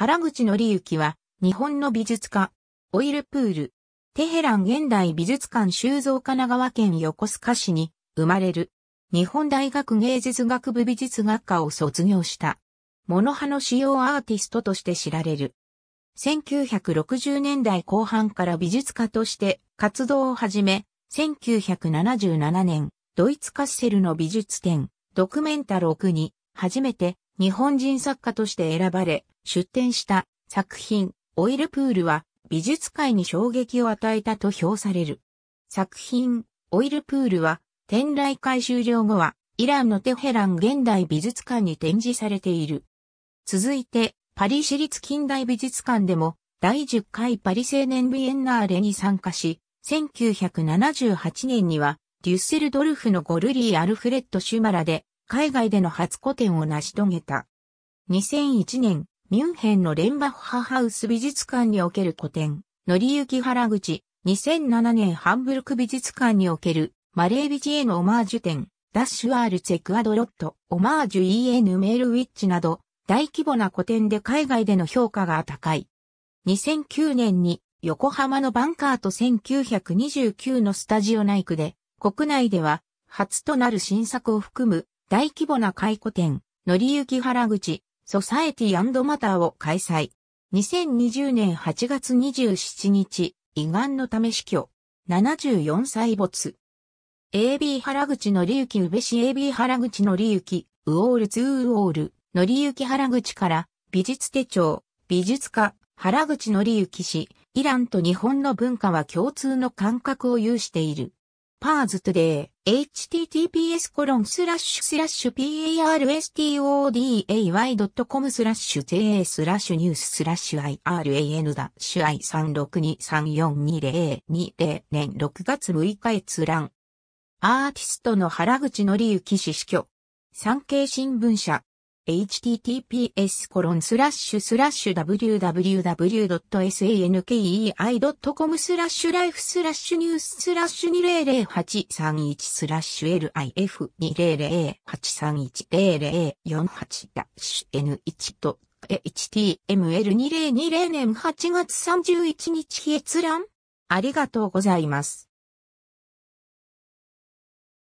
原口則きは、日本の美術家、オイルプール、テヘラン現代美術館収蔵神奈川県横須賀市に生まれる。日本大学芸術学部美術学科を卒業した。モノハの主要アーティストとして知られる。1960年代後半から美術家として活動を始め、1977年、ドイツカッセルの美術展、ドクメンタロークに、初めて日本人作家として選ばれ、出展した作品、オイルプールは美術界に衝撃を与えたと評される。作品、オイルプールは展覧会終了後はイランのテヘラン現代美術館に展示されている。続いて、パリ市立近代美術館でも第10回パリ青年ビエンナーレに参加し、1978年にはデュッセルドルフのゴルリー・アルフレッド・シュマラで海外での初個展を成し遂げた。2001年、ミュンヘンのレンバッハハウス美術館における古典、のりゆき原口、2007年ハンブルク美術館におけるマレービジへのオマージュ展、ダッシュアールツェクアドロット、オマージュ EN メールウィッチなど、大規模な古典で海外での評価が高い。2009年に横浜のバンカーと1929のスタジオナイクで、国内では初となる新作を含む大規模な回顧展、のりゆき原口、ソサエティマターを開催。2020年8月27日、胃がんのため死去。74歳没。AB 原口のりゆき宇部市 AB 原口のりゆき、ウオールツーウオール、のりゆき原口から、美術手帳、美術家、原口のりゆき氏、イランと日本の文化は共通の感覚を有している。パーズトゥデイ、https コロンスラッシュスラッシュ parstoday.com スラッシュ t a スラッシュニューススラッシュ iran ダッシュ i36234202 年6月6日閲覧。アーティストの原口則之氏死去。産経新聞社。https www.sankei.com スラッシュライフスラッシュニューススラッシュ200831スラッシュ LIF2008310048 ダッシュ N1 と HTML2020 年8月31日閲覧ありがとうございます。